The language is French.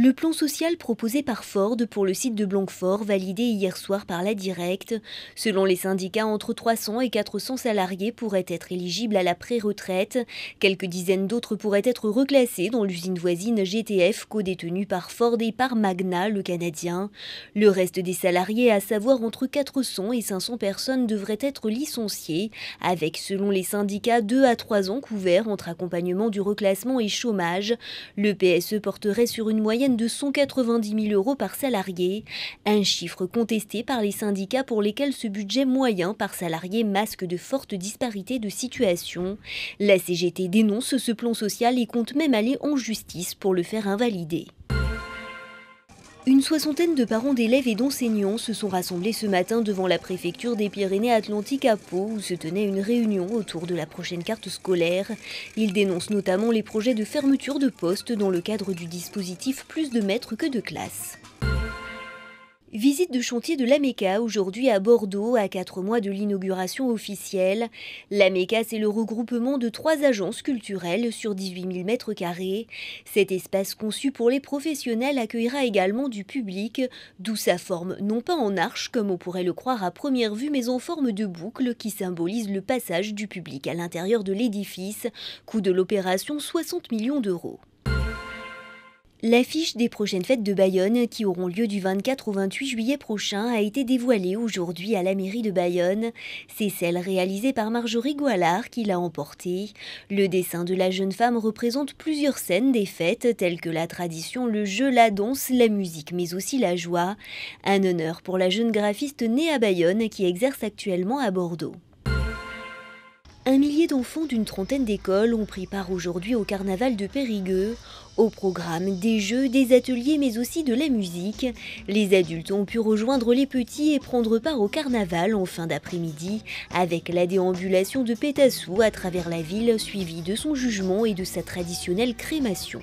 Le plan social proposé par Ford pour le site de Blanquefort, validé hier soir par la directe, selon les syndicats, entre 300 et 400 salariés pourraient être éligibles à la pré-retraite. Quelques dizaines d'autres pourraient être reclassés dans l'usine voisine GTF, co-détenue par Ford et par Magna, le Canadien. Le reste des salariés, à savoir entre 400 et 500 personnes, devraient être licenciés, avec, selon les syndicats, 2 à 3 ans couverts entre accompagnement du reclassement et chômage. Le PSE porterait sur une moyenne de 190 000 euros par salarié, un chiffre contesté par les syndicats pour lesquels ce budget moyen par salarié masque de fortes disparités de situation. La CGT dénonce ce plan social et compte même aller en justice pour le faire invalider. Une soixantaine de parents d'élèves et d'enseignants se sont rassemblés ce matin devant la préfecture des Pyrénées-Atlantiques à Pau où se tenait une réunion autour de la prochaine carte scolaire. Ils dénoncent notamment les projets de fermeture de postes dans le cadre du dispositif Plus de maîtres que de classes. Visite de chantier de l'AMECA aujourd'hui à Bordeaux, à quatre mois de l'inauguration officielle. L'AMECA, c'est le regroupement de trois agences culturelles sur 18 000 mètres carrés. Cet espace conçu pour les professionnels accueillera également du public, d'où sa forme non pas en arche comme on pourrait le croire à première vue, mais en forme de boucle qui symbolise le passage du public à l'intérieur de l'édifice, coût de l'opération 60 millions d'euros. L'affiche des prochaines fêtes de Bayonne, qui auront lieu du 24 au 28 juillet prochain, a été dévoilée aujourd'hui à la mairie de Bayonne. C'est celle réalisée par Marjorie Goualard qui l'a emportée. Le dessin de la jeune femme représente plusieurs scènes des fêtes, telles que la tradition, le jeu, la danse, la musique, mais aussi la joie. Un honneur pour la jeune graphiste née à Bayonne qui exerce actuellement à Bordeaux. Un millier d'enfants d'une trentaine d'écoles ont pris part aujourd'hui au carnaval de Périgueux. Au programme des jeux, des ateliers mais aussi de la musique, les adultes ont pu rejoindre les petits et prendre part au carnaval en fin d'après-midi avec la déambulation de Pétassou à travers la ville suivie de son jugement et de sa traditionnelle crémation.